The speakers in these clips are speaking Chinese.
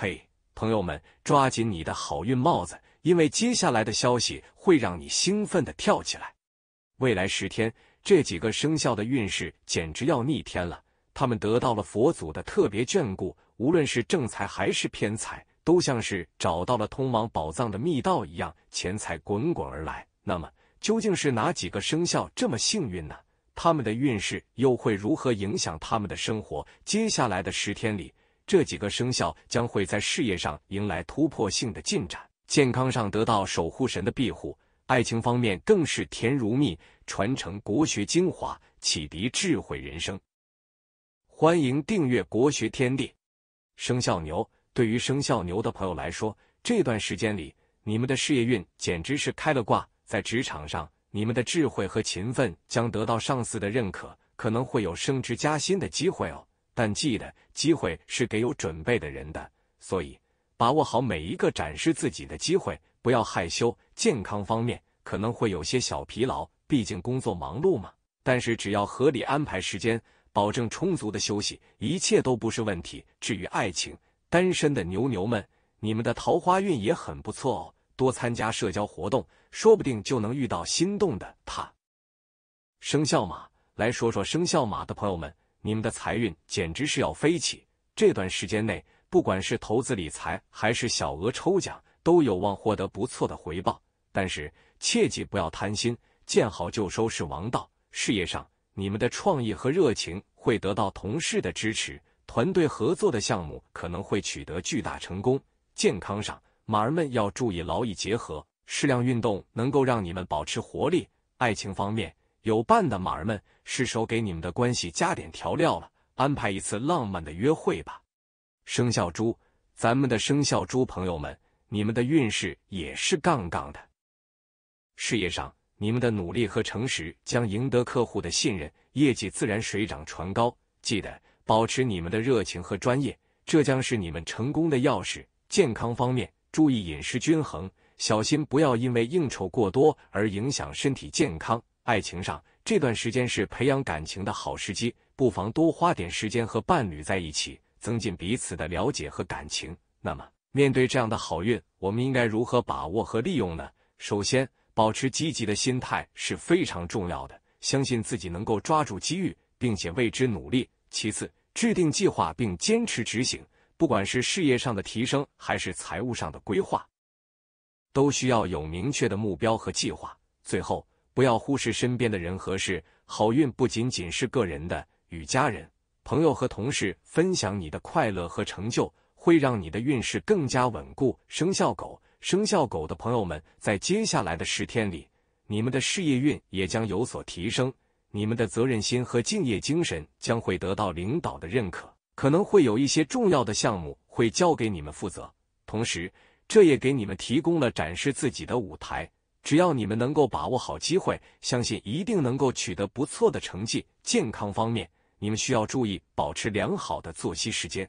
嘿，朋友们，抓紧你的好运帽子，因为接下来的消息会让你兴奋的跳起来。未来十天，这几个生肖的运势简直要逆天了，他们得到了佛祖的特别眷顾，无论是正财还是偏财，都像是找到了通往宝藏的密道一样，钱财滚滚而来。那么，究竟是哪几个生肖这么幸运呢？他们的运势又会如何影响他们的生活？接下来的十天里。这几个生肖将会在事业上迎来突破性的进展，健康上得到守护神的庇护，爱情方面更是甜如蜜。传承国学精华，启迪智慧人生。欢迎订阅国学天地。生肖牛，对于生肖牛的朋友来说，这段时间里你们的事业运简直是开了挂。在职场上，你们的智慧和勤奋将得到上司的认可，可能会有升职加薪的机会哦。但记得，机会是给有准备的人的，所以把握好每一个展示自己的机会，不要害羞。健康方面可能会有些小疲劳，毕竟工作忙碌嘛。但是只要合理安排时间，保证充足的休息，一切都不是问题。至于爱情，单身的牛牛们，你们的桃花运也很不错哦，多参加社交活动，说不定就能遇到心动的他。生肖马，来说说生肖马的朋友们。你们的财运简直是要飞起，这段时间内，不管是投资理财还是小额抽奖，都有望获得不错的回报。但是切记不要贪心，见好就收是王道。事业上，你们的创意和热情会得到同事的支持，团队合作的项目可能会取得巨大成功。健康上，马儿们要注意劳逸结合，适量运动能够让你们保持活力。爱情方面，有伴的马儿们，是时候给你们的关系加点调料了，安排一次浪漫的约会吧。生肖猪，咱们的生肖猪朋友们，你们的运势也是杠杠的。事业上，你们的努力和诚实将赢得客户的信任，业绩自然水涨船高。记得保持你们的热情和专业，这将是你们成功的钥匙。健康方面，注意饮食均衡，小心不要因为应酬过多而影响身体健康。爱情上这段时间是培养感情的好时机，不妨多花点时间和伴侣在一起，增进彼此的了解和感情。那么，面对这样的好运，我们应该如何把握和利用呢？首先，保持积极的心态是非常重要的，相信自己能够抓住机遇，并且为之努力。其次，制定计划并坚持执行，不管是事业上的提升还是财务上的规划，都需要有明确的目标和计划。最后。不要忽视身边的人和事，好运不仅仅是个人的，与家人、朋友和同事分享你的快乐和成就，会让你的运势更加稳固。生肖狗，生肖狗的朋友们，在接下来的十天里，你们的事业运也将有所提升，你们的责任心和敬业精神将会得到领导的认可，可能会有一些重要的项目会交给你们负责，同时，这也给你们提供了展示自己的舞台。只要你们能够把握好机会，相信一定能够取得不错的成绩。健康方面，你们需要注意保持良好的作息时间，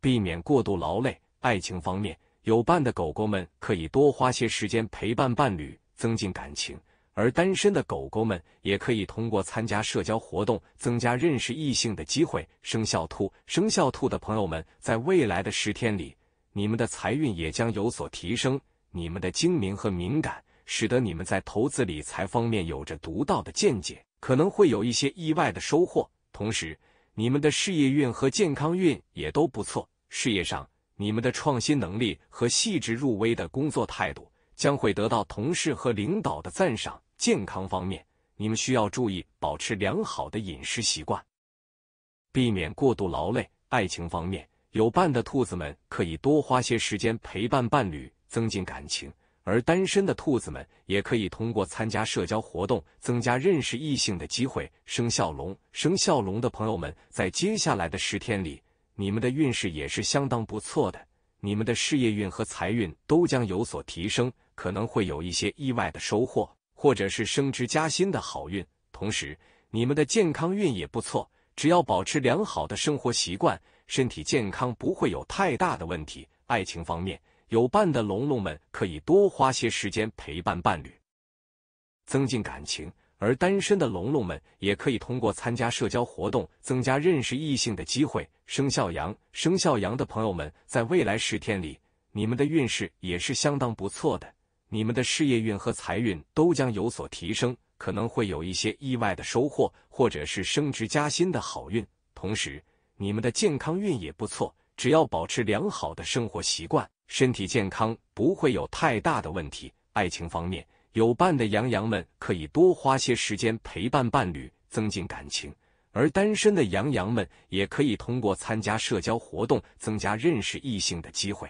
避免过度劳累。爱情方面，有伴的狗狗们可以多花些时间陪伴伴侣，增进感情；而单身的狗狗们也可以通过参加社交活动，增加认识异性的机会。生肖兔，生肖兔的朋友们，在未来的十天里，你们的财运也将有所提升。你们的精明和敏感，使得你们在投资理财方面有着独到的见解，可能会有一些意外的收获。同时，你们的事业运和健康运也都不错。事业上，你们的创新能力和细致入微的工作态度，将会得到同事和领导的赞赏。健康方面，你们需要注意保持良好的饮食习惯，避免过度劳累。爱情方面，有伴的兔子们可以多花些时间陪伴伴侣。增进感情，而单身的兔子们也可以通过参加社交活动，增加认识异性的机会。生肖龙，生肖龙的朋友们，在接下来的十天里，你们的运势也是相当不错的，你们的事业运和财运都将有所提升，可能会有一些意外的收获，或者是升职加薪的好运。同时，你们的健康运也不错，只要保持良好的生活习惯，身体健康不会有太大的问题。爱情方面。有伴的龙龙们可以多花些时间陪伴伴侣，增进感情；而单身的龙龙们也可以通过参加社交活动，增加认识异性的机会。生肖羊，生肖羊的朋友们，在未来十天里，你们的运势也是相当不错的，你们的事业运和财运都将有所提升，可能会有一些意外的收获，或者是升职加薪的好运。同时，你们的健康运也不错，只要保持良好的生活习惯。身体健康不会有太大的问题。爱情方面，有伴的杨洋们可以多花些时间陪伴伴侣，增进感情；而单身的杨洋们也可以通过参加社交活动，增加认识异性的机会。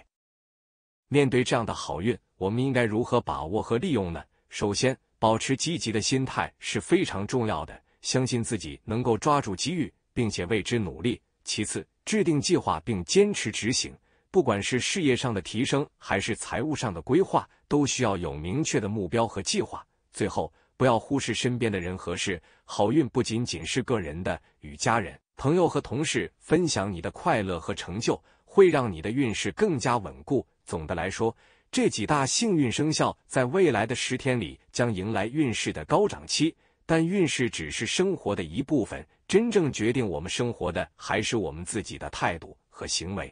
面对这样的好运，我们应该如何把握和利用呢？首先，保持积极的心态是非常重要的，相信自己能够抓住机遇，并且为之努力。其次，制定计划并坚持执行。不管是事业上的提升，还是财务上的规划，都需要有明确的目标和计划。最后，不要忽视身边的人和事。好运不仅仅是个人的，与家人、朋友和同事分享你的快乐和成就，会让你的运势更加稳固。总的来说，这几大幸运生肖在未来的十天里将迎来运势的高涨期。但运势只是生活的一部分，真正决定我们生活的还是我们自己的态度和行为。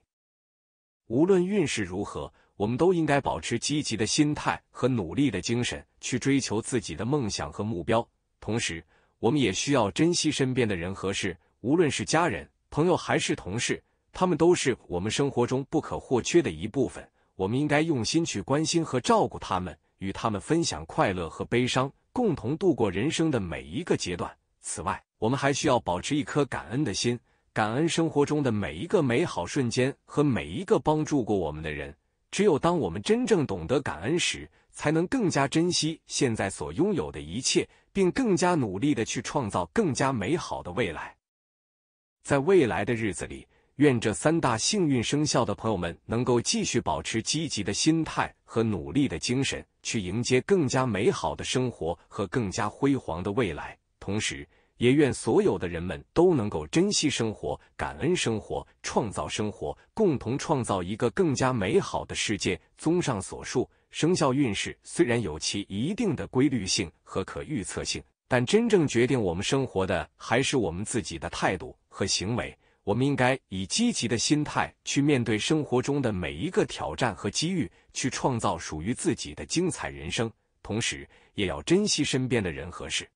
无论运势如何，我们都应该保持积极的心态和努力的精神，去追求自己的梦想和目标。同时，我们也需要珍惜身边的人和事，无论是家人、朋友还是同事，他们都是我们生活中不可或缺的一部分。我们应该用心去关心和照顾他们，与他们分享快乐和悲伤，共同度过人生的每一个阶段。此外，我们还需要保持一颗感恩的心。感恩生活中的每一个美好瞬间和每一个帮助过我们的人。只有当我们真正懂得感恩时，才能更加珍惜现在所拥有的一切，并更加努力的去创造更加美好的未来。在未来的日子里，愿这三大幸运生肖的朋友们能够继续保持积极的心态和努力的精神，去迎接更加美好的生活和更加辉煌的未来。同时，也愿所有的人们都能够珍惜生活、感恩生活、创造生活，共同创造一个更加美好的世界。综上所述，生肖运势虽然有其一定的规律性和可预测性，但真正决定我们生活的还是我们自己的态度和行为。我们应该以积极的心态去面对生活中的每一个挑战和机遇，去创造属于自己的精彩人生。同时，也要珍惜身边的人和事。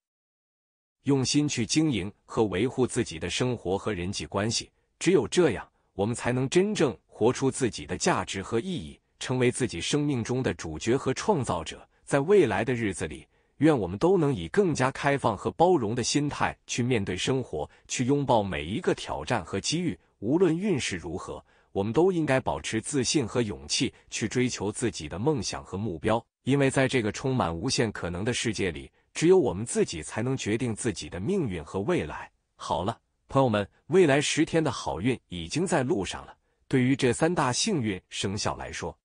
用心去经营和维护自己的生活和人际关系，只有这样，我们才能真正活出自己的价值和意义，成为自己生命中的主角和创造者。在未来的日子里，愿我们都能以更加开放和包容的心态去面对生活，去拥抱每一个挑战和机遇。无论运势如何，我们都应该保持自信和勇气，去追求自己的梦想和目标。因为在这个充满无限可能的世界里。只有我们自己才能决定自己的命运和未来。好了，朋友们，未来十天的好运已经在路上了。对于这三大幸运生肖来说，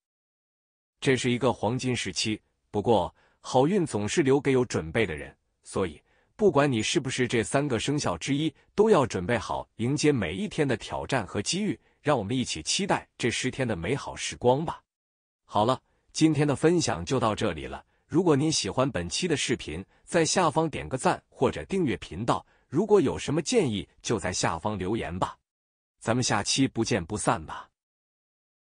这是一个黄金时期。不过，好运总是留给有准备的人，所以，不管你是不是这三个生肖之一，都要准备好迎接每一天的挑战和机遇。让我们一起期待这十天的美好时光吧。好了，今天的分享就到这里了。如果您喜欢本期的视频，在下方点个赞或者订阅频道。如果有什么建议，就在下方留言吧。咱们下期不见不散吧。